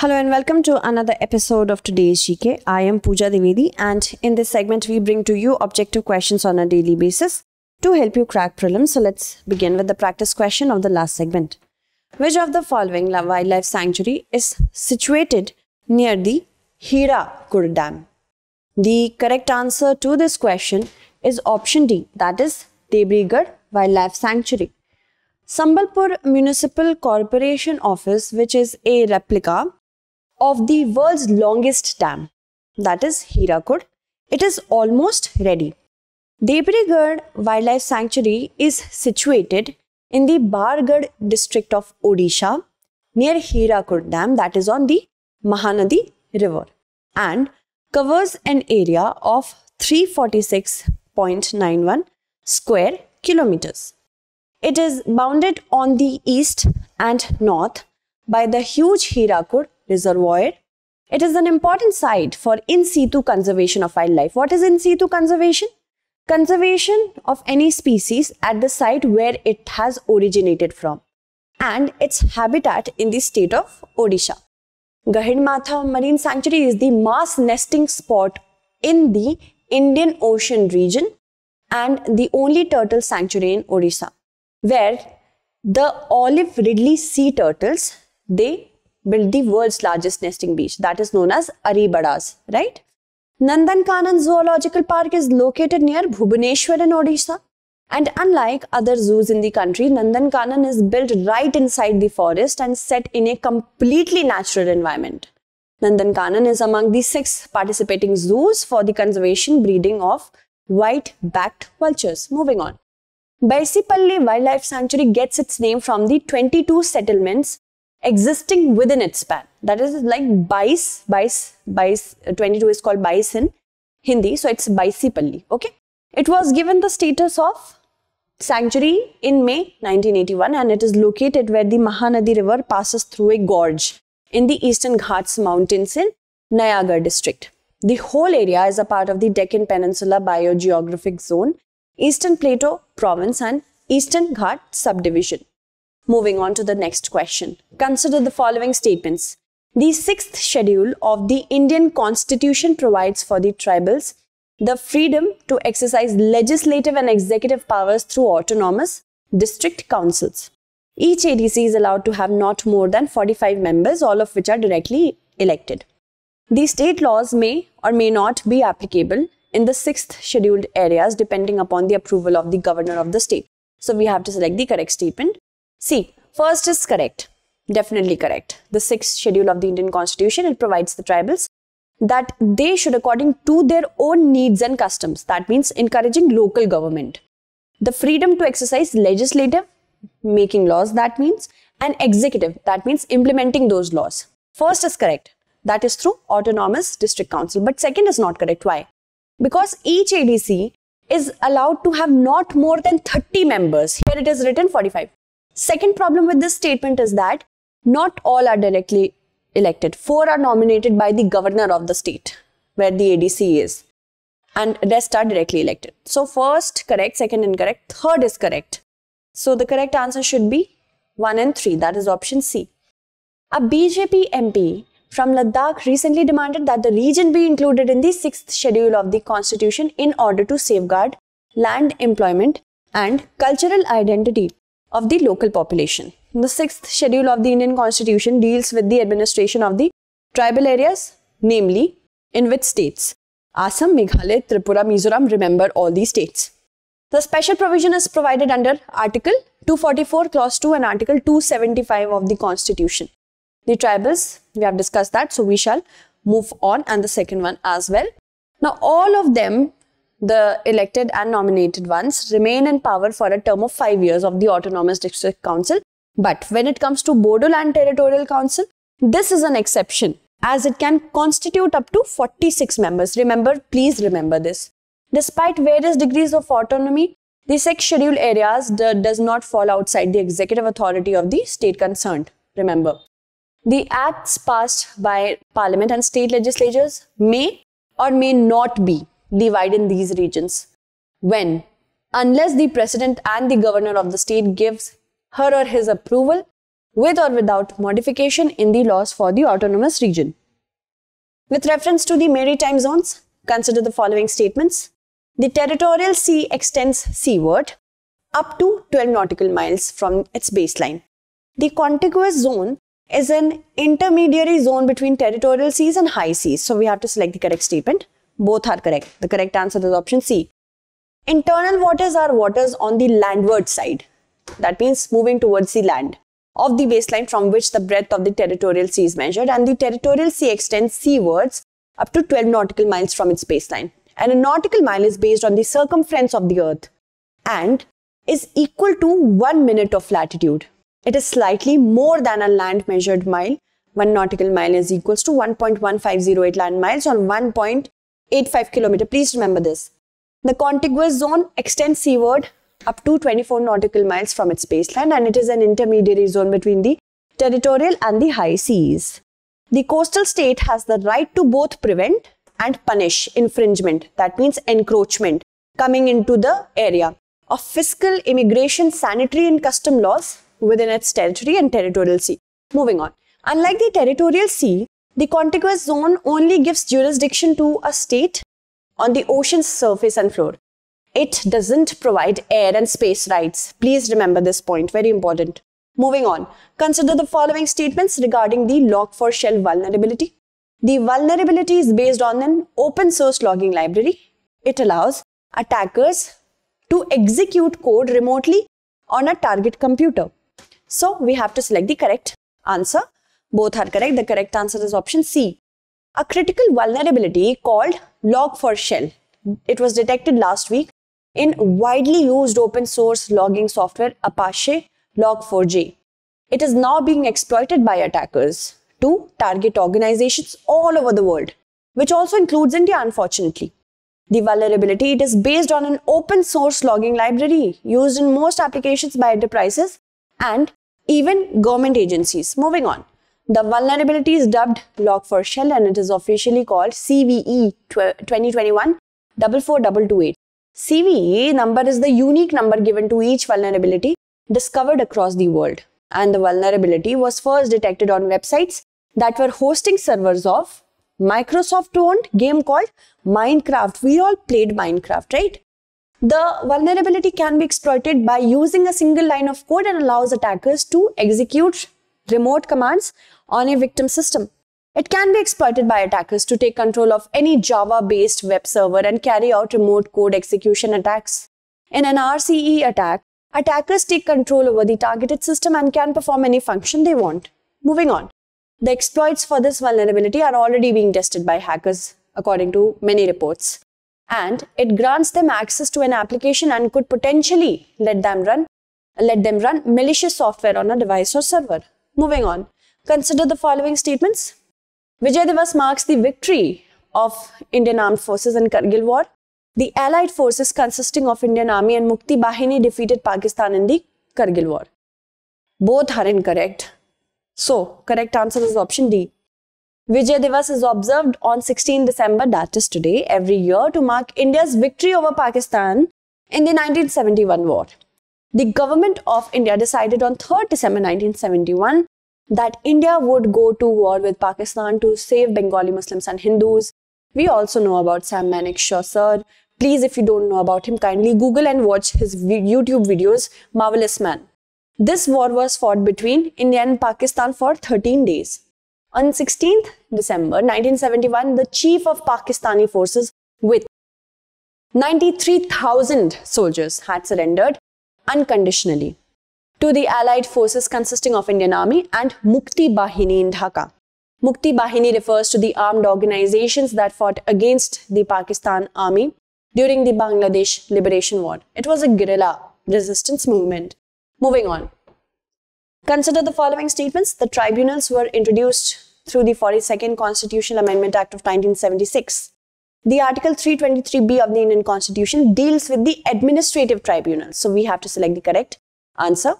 Hello and welcome to another episode of today's GK. I am Pooja Divedi and in this segment we bring to you objective questions on a daily basis to help you crack prelims. So let's begin with the practice question of the last segment. Which of the following wildlife sanctuary is situated near the Kur Dam? The correct answer to this question is option D that is Debrigarh Wildlife Sanctuary. Sambalpur Municipal Corporation Office which is a replica of the world's longest dam, that is Hirakud. It is almost ready. Debrigarh Wildlife Sanctuary is situated in the Bargad district of Odisha near Hirakud Dam that is on the Mahanadi River and covers an area of 346.91 square kilometers. It is bounded on the east and north by the huge Hirakud reservoir. It is an important site for in situ conservation of wildlife. What is in situ conservation? Conservation of any species at the site where it has originated from and its habitat in the state of Odisha. Gahidmatha Marine Sanctuary is the mass nesting spot in the Indian Ocean region and the only turtle sanctuary in Odisha where the olive ridley sea turtles they built the world's largest nesting beach that is known as Aribadas, right? Nandankanan Zoological Park is located near Bhubaneswar in Odisha. And unlike other zoos in the country, Nandankanan is built right inside the forest and set in a completely natural environment. Nandankanan is among the six participating zoos for the conservation breeding of white-backed vultures. Moving on. Baisipalli Wildlife Sanctuary gets its name from the 22 settlements existing within its span. That is like bice, bice, bice, uh, 22 is called bice in Hindi, so it's Baisipalli, okay. It was given the status of sanctuary in May 1981 and it is located where the Mahanadi river passes through a gorge in the Eastern Ghats mountains in Nayagarh district. The whole area is a part of the Deccan Peninsula Biogeographic Zone, Eastern Plateau province and Eastern Ghat subdivision. Moving on to the next question. Consider the following statements. The sixth schedule of the Indian constitution provides for the tribals the freedom to exercise legislative and executive powers through autonomous district councils. Each ADC is allowed to have not more than 45 members, all of which are directly elected. The state laws may or may not be applicable in the sixth scheduled areas depending upon the approval of the governor of the state. So we have to select the correct statement. See, first is correct, definitely correct. The sixth schedule of the Indian constitution, it provides the tribals that they should according to their own needs and customs, that means encouraging local government, the freedom to exercise legislative, making laws that means, and executive, that means implementing those laws. First is correct, that is through autonomous district council, but second is not correct. Why? Because each ADC is allowed to have not more than 30 members. Here it is written 45. Second problem with this statement is that not all are directly elected. Four are nominated by the governor of the state where the ADC is and rest are directly elected. So first correct, second incorrect, third is correct. So the correct answer should be 1 and 3 that is option C. A BJP MP from Ladakh recently demanded that the region be included in the 6th schedule of the constitution in order to safeguard land employment and cultural identity of the local population. The sixth schedule of the Indian constitution deals with the administration of the tribal areas, namely in which states? Assam, Meghalaya, Tripura, Mizoram, remember all these states. The special provision is provided under Article 244 Clause 2 and Article 275 of the Constitution. The tribals, we have discussed that, so we shall move on and the second one as well. Now all of them the elected and nominated ones remain in power for a term of 5 years of the autonomous district council but when it comes to Bodoland territorial council this is an exception as it can constitute up to 46 members remember please remember this despite various degrees of autonomy the six scheduled areas does not fall outside the executive authority of the state concerned remember the acts passed by parliament and state legislatures may or may not be divide in these regions. When? Unless the president and the governor of the state gives her or his approval with or without modification in the laws for the autonomous region. With reference to the maritime zones, consider the following statements. The territorial sea extends seaward up to 12 nautical miles from its baseline. The contiguous zone is an intermediary zone between territorial seas and high seas. So we have to select the correct statement. Both are correct. The correct answer is option C. Internal waters are waters on the landward side. That means moving towards the land of the baseline from which the breadth of the territorial sea is measured and the territorial sea extends seawards up to 12 nautical miles from its baseline. And a nautical mile is based on the circumference of the earth and is equal to 1 minute of latitude. It is slightly more than a land measured mile. 1 nautical mile is equals to 1.1508 land miles or 1. 85 km. Please remember this. The contiguous zone extends seaward up to 24 nautical miles from its baseline and it is an intermediary zone between the territorial and the high seas. The coastal state has the right to both prevent and punish infringement, that means encroachment, coming into the area of fiscal, immigration, sanitary and custom laws within its territory and territorial sea. Moving on. Unlike the territorial sea, the contiguous zone only gives jurisdiction to a state on the ocean's surface and floor. It doesn't provide air and space rights. Please remember this point, very important. Moving on, consider the following statements regarding the log4shell vulnerability. The vulnerability is based on an open source logging library. It allows attackers to execute code remotely on a target computer. So we have to select the correct answer both are correct. The correct answer is option C. A critical vulnerability called log4shell. It was detected last week in widely used open source logging software Apache Log4j. It is now being exploited by attackers to target organizations all over the world, which also includes India, unfortunately. The vulnerability it is based on an open source logging library used in most applications by enterprises and even government agencies. Moving on. The vulnerability is dubbed log for shell and it is officially called CVE 2021 44228. CVE number is the unique number given to each vulnerability discovered across the world. And the vulnerability was first detected on websites that were hosting servers of Microsoft owned game called Minecraft. We all played Minecraft, right? The vulnerability can be exploited by using a single line of code and allows attackers to execute remote commands on a victim system. It can be exploited by attackers to take control of any Java-based web server and carry out remote code execution attacks. In an RCE attack, attackers take control over the targeted system and can perform any function they want. Moving on. The exploits for this vulnerability are already being tested by hackers, according to many reports. And it grants them access to an application and could potentially let them run let them run malicious software on a device or server. Moving on. Consider the following statements. Vijay Divas marks the victory of Indian Armed Forces in Kargil War. The Allied forces consisting of Indian Army and Mukti Bahini defeated Pakistan in the Kargil War. Both are incorrect. So, correct answer is option D. Vijay Divas is observed on 16 December, that is today, every year to mark India's victory over Pakistan in the 1971 war. The government of India decided on 3rd December 1971 that India would go to war with Pakistan to save Bengali Muslims and Hindus. We also know about Sam Manekshaw sir. Please, if you don't know about him, kindly Google and watch his YouTube videos, Marvelous Man. This war was fought between India and Pakistan for 13 days. On 16th December 1971, the chief of Pakistani forces with 93,000 soldiers had surrendered unconditionally to the allied forces consisting of Indian Army and Mukti Bahini in Dhaka. Mukti Bahini refers to the armed organizations that fought against the Pakistan army during the Bangladesh Liberation War. It was a guerrilla resistance movement. Moving on. Consider the following statements. The tribunals were introduced through the 42nd Constitutional Amendment Act of 1976. The Article 323B of the Indian Constitution deals with the administrative tribunals. So we have to select the correct answer.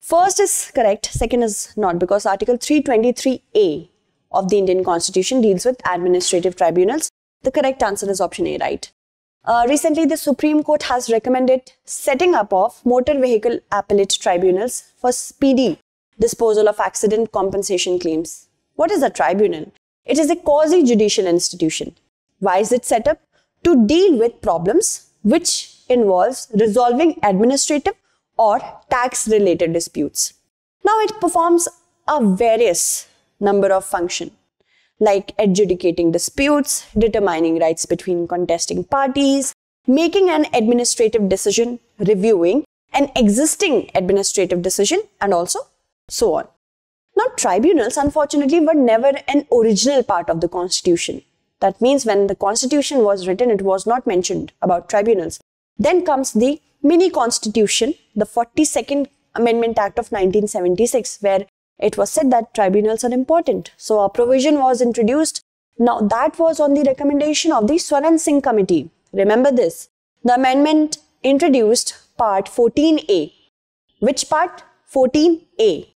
First is correct, second is not because Article 323A of the Indian Constitution deals with administrative tribunals. The correct answer is option A, right? Uh, recently, the Supreme Court has recommended setting up of motor vehicle appellate tribunals for speedy disposal of accident compensation claims. What is a tribunal? It is a quasi-judicial institution. Why is it set up? To deal with problems which involves resolving administrative or tax related disputes. Now it performs a various number of functions like adjudicating disputes, determining rights between contesting parties, making an administrative decision, reviewing an existing administrative decision and also so on. Now tribunals unfortunately were never an original part of the constitution. That means when the constitution was written it was not mentioned about tribunals. Then comes the mini constitution, the 42nd Amendment Act of 1976, where it was said that tribunals are important. So a provision was introduced. Now that was on the recommendation of the Swaran Singh Committee. Remember this. The amendment introduced part 14A. Which part? 14A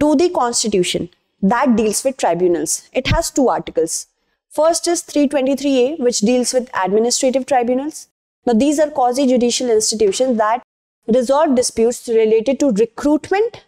to the constitution that deals with tribunals. It has two articles. First is 323A which deals with administrative tribunals now, these are quasi-judicial institutions that resolve disputes related to recruitment.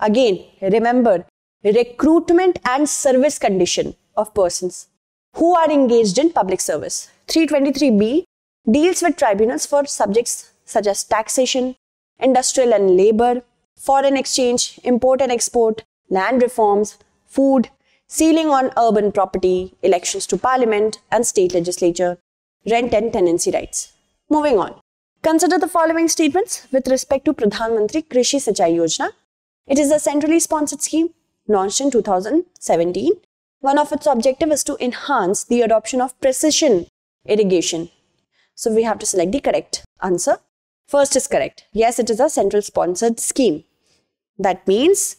Again, remember, recruitment and service condition of persons who are engaged in public service. 323B deals with tribunals for subjects such as taxation, industrial and labor, foreign exchange, import and export, land reforms, food, sealing on urban property, elections to parliament and state legislature, rent and tenancy rights. Moving on. Consider the following statements with respect to Pradhan Mantri Krishi Sichai Yojana. It is a centrally sponsored scheme launched in 2017. One of its objectives is to enhance the adoption of precision irrigation. So we have to select the correct answer. First is correct. Yes, it is a central sponsored scheme. That means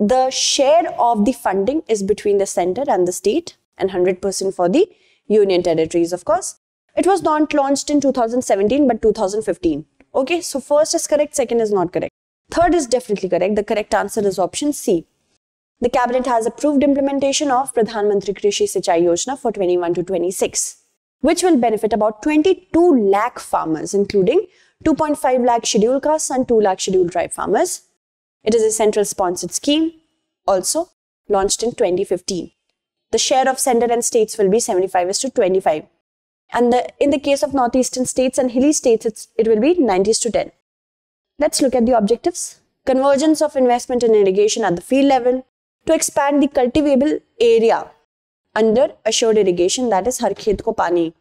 the share of the funding is between the center and the state and 100% for the union territories, of course. It was not launched in 2017 but 2015. Okay, so first is correct, second is not correct. Third is definitely correct. The correct answer is option C. The cabinet has approved implementation of Pradhan Mantri Krishi Sichai Yojana for 21 to 26, which will benefit about 22 lakh farmers, including 2.5 lakh scheduled castes and 2 lakh scheduled tribe farmers. It is a central sponsored scheme, also launched in 2015. The share of center and states will be 75 to 25. And the, in the case of northeastern states and hilly states, it will be 90s to 10. Let's look at the objectives. Convergence of investment and irrigation at the field level to expand the cultivable area under assured irrigation, that is Har Khet Ko Pani.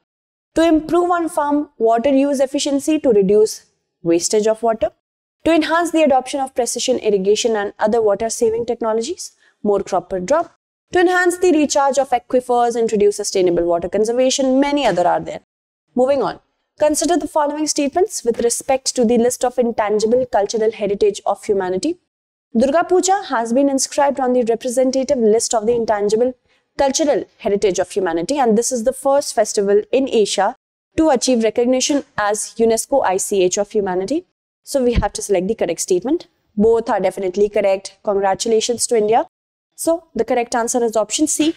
To improve on farm water use efficiency to reduce wastage of water. To enhance the adoption of precision irrigation and other water saving technologies, more crop per drop. To enhance the recharge of aquifers, introduce sustainable water conservation, many other are there. Moving on. Consider the following statements with respect to the list of intangible cultural heritage of humanity. Durga Puja has been inscribed on the representative list of the intangible cultural heritage of humanity and this is the first festival in Asia to achieve recognition as UNESCO ICH of humanity. So we have to select the correct statement. Both are definitely correct. Congratulations to India. So the correct answer is option C.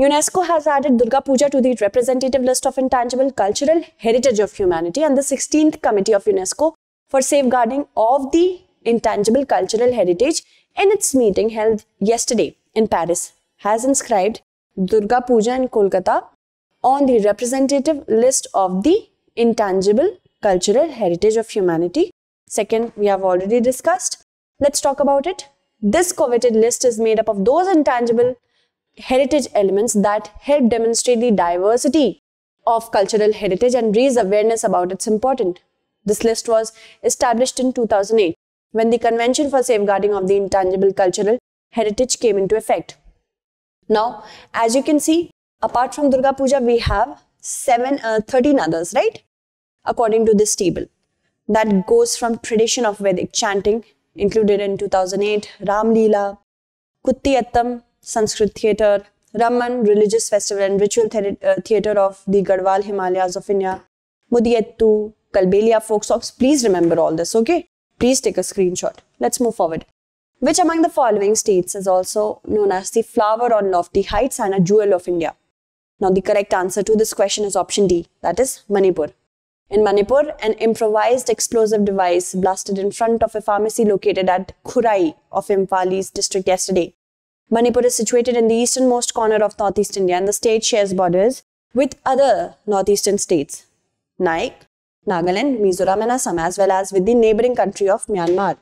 UNESCO has added Durga Puja to the representative list of intangible cultural heritage of humanity and the 16th Committee of UNESCO for safeguarding of the intangible cultural heritage in its meeting held yesterday in Paris has inscribed Durga Puja in Kolkata on the representative list of the intangible cultural heritage of humanity. Second, we have already discussed. Let's talk about it. This coveted list is made up of those intangible heritage elements that help demonstrate the diversity of cultural heritage and raise awareness about its importance. This list was established in 2008 when the Convention for Safeguarding of the Intangible Cultural Heritage came into effect. Now, as you can see, apart from Durga Puja, we have seven, uh, 13 others, right? According to this table. That goes from tradition of Vedic chanting included in 2008 Ram Leela, Kuttiyattam Sanskrit Theatre, Raman Religious Festival and Ritual uh, Theatre of the Garhwal Himalayas of India, Mudiyattu, Kalbelia folk songs. Please remember all this, okay? Please take a screenshot. Let's move forward. Which among the following states is also known as the flower on lofty heights and a jewel of India? Now, the correct answer to this question is option D, that is Manipur. In Manipur, an improvised explosive device blasted in front of a pharmacy located at Khurai of Imphali's district yesterday. Manipur is situated in the easternmost corner of northeast India and the state shares borders with other northeastern states, Naik, Nagaland, Mizoram and Assam as well as with the neighboring country of Myanmar.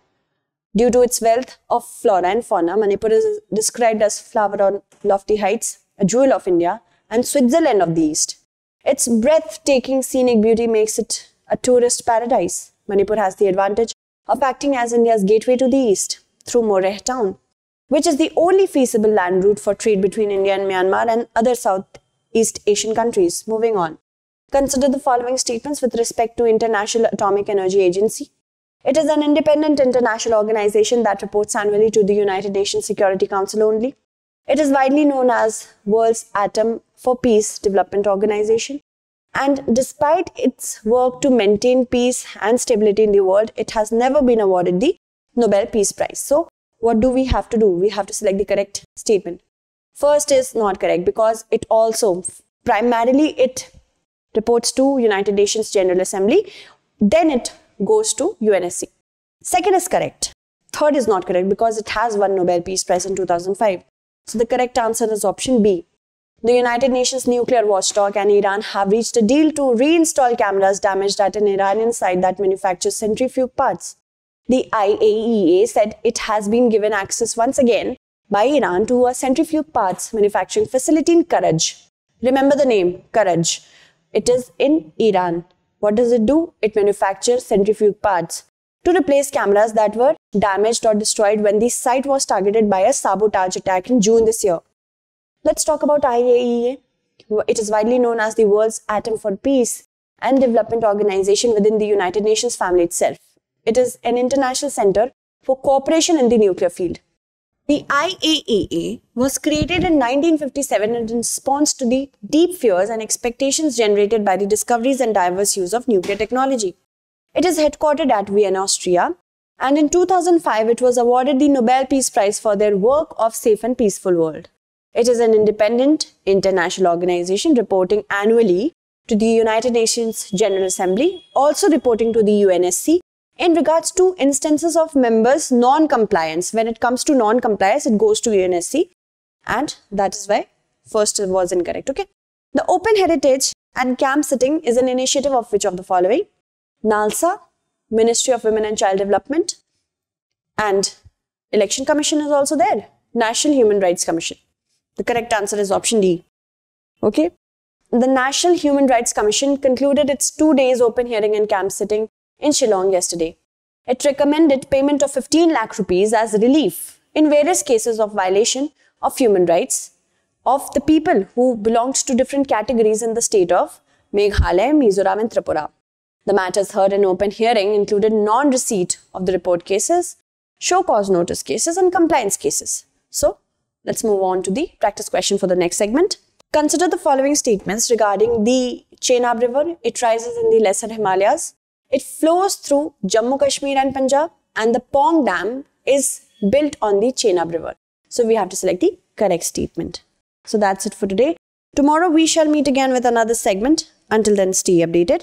Due to its wealth of flora and fauna, Manipur is described as flower on lofty heights, a jewel of India and Switzerland of the East. Its breathtaking scenic beauty makes it a tourist paradise. Manipur has the advantage of acting as India's gateway to the east through Moreh town, which is the only feasible land route for trade between India and Myanmar and other Southeast Asian countries. Moving on. Consider the following statements with respect to International Atomic Energy Agency. It is an independent international organization that reports annually to the United Nations Security Council only. It is widely known as World's Atom for Peace Development Organization. And despite its work to maintain peace and stability in the world, it has never been awarded the Nobel Peace Prize. So, what do we have to do? We have to select the correct statement. First is not correct because it also primarily it reports to United Nations General Assembly, then it goes to UNSC. Second is correct. Third is not correct because it has won Nobel Peace Prize in 2005. So the correct answer is option B. The United Nations nuclear watchdog and Iran have reached a deal to reinstall cameras damaged at an Iranian site that manufactures centrifuge parts. The IAEA said it has been given access once again by Iran to a centrifuge parts manufacturing facility in Karaj. Remember the name, Karaj. It is in Iran. What does it do? It manufactures centrifuge parts to replace cameras that were damaged or destroyed when the site was targeted by a sabotage attack in June this year. Let's talk about IAEA. It is widely known as the world's Atom for Peace and Development Organization within the United Nations family itself. It is an international center for cooperation in the nuclear field. The IAEA was created in 1957 in response to the deep fears and expectations generated by the discoveries and diverse use of nuclear technology. It is headquartered at Vienna, Austria, and in 2005 it was awarded the Nobel Peace Prize for their work of Safe and Peaceful World. It is an independent international organization reporting annually to the United Nations General Assembly, also reporting to the UNSC in regards to instances of members non-compliance. When it comes to non-compliance, it goes to UNSC and that is why first was incorrect, okay? The Open Heritage and Camp Sitting is an initiative of which of the following? NALSA, Ministry of Women and Child Development, and Election Commission is also there, National Human Rights Commission. The correct answer is option D. Okay. The National Human Rights Commission concluded its two days open hearing and camp sitting in Shillong yesterday. It recommended payment of 15 lakh rupees as relief in various cases of violation of human rights of the people who belonged to different categories in the state of Meghalaya, Mizoram and Tripura. The matters heard in open hearing included non-receipt of the report cases, show cause notice cases and compliance cases. So, let's move on to the practice question for the next segment. Consider the following statements regarding the Chenab River. It rises in the Lesser Himalayas. It flows through Jammu Kashmir and Punjab and the Pong Dam is built on the Chenab River. So we have to select the correct statement. So that's it for today. Tomorrow we shall meet again with another segment. Until then, stay updated